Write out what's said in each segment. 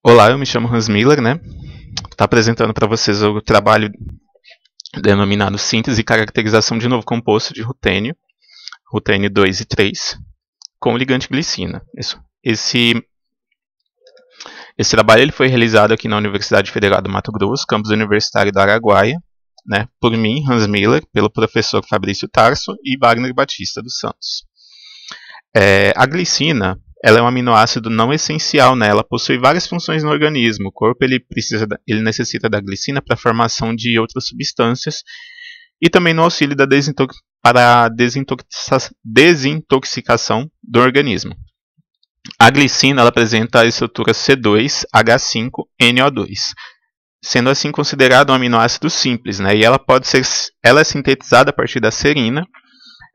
Olá, eu me chamo Hans Miller, né? Tá apresentando para vocês o trabalho denominado Síntese e Caracterização de Novo Composto de Rutênio, Rutênio 2 e 3, com ligante glicina. Isso. Esse, esse trabalho ele foi realizado aqui na Universidade Federal do Mato Grosso, campus universitário da Araguaia, né, por mim, Hans Miller, pelo professor Fabrício Tarso e Wagner Batista dos Santos. É, a glicina ela é um aminoácido não essencial, né? Ela possui várias funções no organismo. O corpo ele precisa, ele necessita da glicina para a formação de outras substâncias e também no auxílio da desintox, para a desintoxicação do organismo. A glicina ela apresenta a estrutura C2H5NO2, sendo assim considerada um aminoácido simples, né? E ela pode ser ela é sintetizada a partir da serina.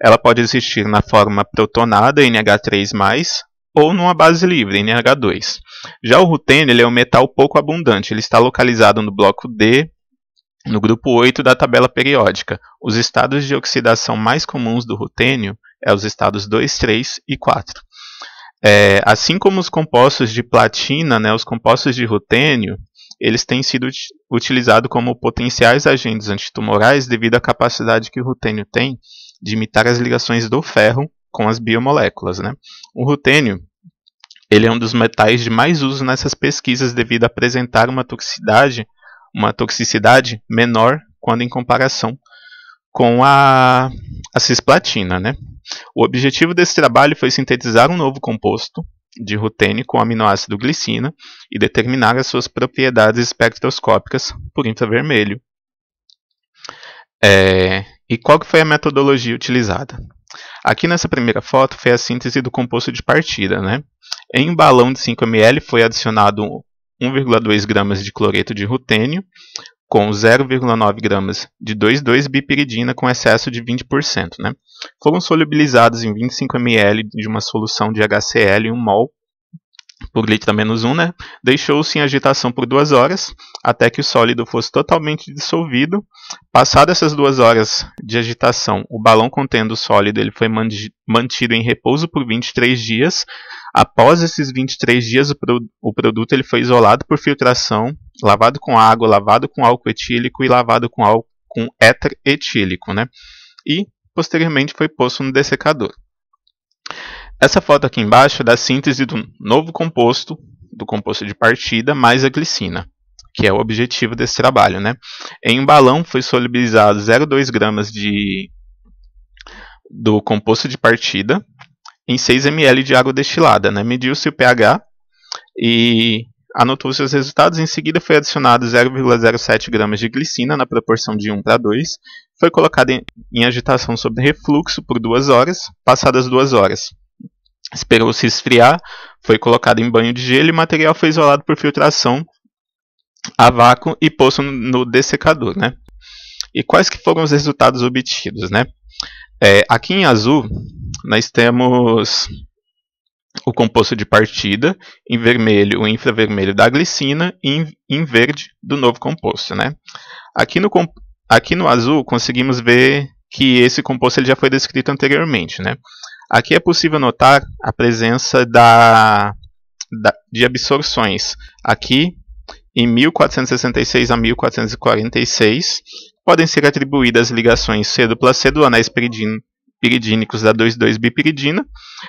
Ela pode existir na forma protonada NH3+, ou numa base livre, NH2. Já o rutênio ele é um metal pouco abundante, ele está localizado no bloco D, no grupo 8 da tabela periódica. Os estados de oxidação mais comuns do rutênio é os estados 2, 3 e 4. É, assim como os compostos de platina, né, os compostos de rutênio, eles têm sido utilizados como potenciais agentes antitumorais devido à capacidade que o rutênio tem de imitar as ligações do ferro com as biomoléculas. Né? O rutênio ele é um dos metais de mais uso nessas pesquisas devido a apresentar uma toxicidade, uma toxicidade menor quando em comparação com a, a cisplatina. Né? O objetivo desse trabalho foi sintetizar um novo composto de rutênio com aminoácido glicina e determinar as suas propriedades espectroscópicas por infravermelho. É, e qual foi a metodologia utilizada? Aqui nessa primeira foto foi a síntese do composto de partida. Né? Em um balão de 5 ml foi adicionado 1,2 gramas de cloreto de rutênio com 0,9 gramas de 2,2-bipiridina com excesso de 20%. Né? Foram solubilizados em 25 ml de uma solução de HCl em 1 mol por litro a menos 1, né, deixou-se em agitação por duas horas, até que o sólido fosse totalmente dissolvido. Passadas essas duas horas de agitação, o balão contendo o sólido ele foi mantido em repouso por 23 dias. Após esses 23 dias, o, pro o produto ele foi isolado por filtração, lavado com água, lavado com álcool etílico e lavado com álcool com éter etílico, né? E posteriormente foi posto no dessecador. Essa foto aqui embaixo é da síntese do novo composto, do composto de partida, mais a glicina, que é o objetivo desse trabalho. Né? Em um balão foi solubilizado 0,2 gramas de, do composto de partida em 6 ml de água destilada. Né? Mediu-se o pH e anotou seus resultados. Em seguida, foi adicionado 0,07 gramas de glicina na proporção de 1 para 2. Foi colocado em, em agitação sobre refluxo por duas horas. Passadas duas horas, Esperou se esfriar, foi colocado em banho de gelo e o material foi isolado por filtração a vácuo e posto no dessecador, né? E quais que foram os resultados obtidos, né? É, aqui em azul, nós temos o composto de partida, em vermelho, o infravermelho da glicina e em verde do novo composto, né? Aqui no, aqui no azul, conseguimos ver que esse composto ele já foi descrito anteriormente, né? Aqui é possível notar a presença da, da, de absorções. Aqui, em 1466 a 1446, podem ser atribuídas ligações C-C do anéis piridínicos da 2,2-bipiridina.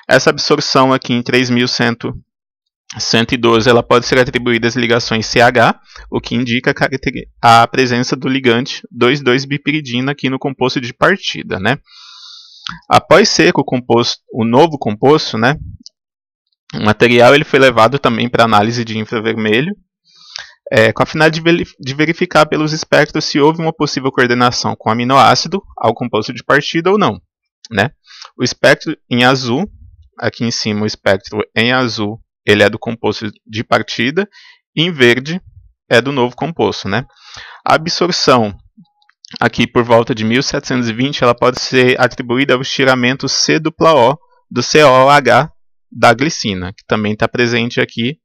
Essa absorção aqui em 3112 ela pode ser atribuída às ligações CH, o que indica a presença do ligante 2,2-bipiridina aqui no composto de partida. Né? Após seco composto, o novo composto, né, o material ele foi levado também para análise de infravermelho, é, com a finalidade de verificar pelos espectros se houve uma possível coordenação com aminoácido ao composto de partida ou não. Né? O espectro em azul, aqui em cima o espectro em azul, ele é do composto de partida, e em verde é do novo composto. Né? A absorção aqui por volta de 1720, ela pode ser atribuída ao estiramento C dupla O do COH da glicina, que também está presente aqui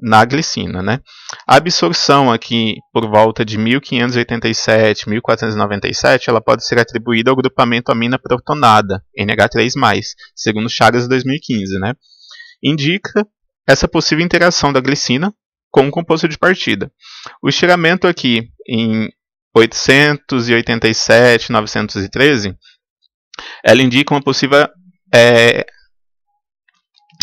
na glicina. Né? A absorção aqui por volta de 1587, 1497, ela pode ser atribuída ao grupamento amina protonada, NH3+, segundo Chagas 2015. Né? Indica essa possível interação da glicina com o composto de partida. O estiramento aqui em 887, 913, ela indica uma possível. É,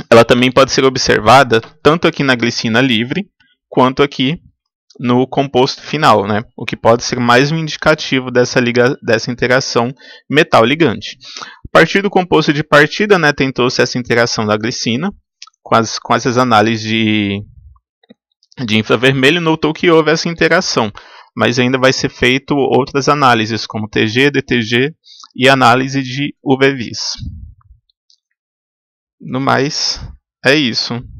ela também pode ser observada tanto aqui na glicina livre quanto aqui no composto final, né? o que pode ser mais um indicativo dessa, liga, dessa interação metal-ligante. A partir do composto de partida, né, tentou-se essa interação da glicina com, as, com essas análises de, de infravermelho, notou que houve essa interação, mas ainda vai ser feito outras análises, como TG, DTG e análise de UVVs. No mais, é isso.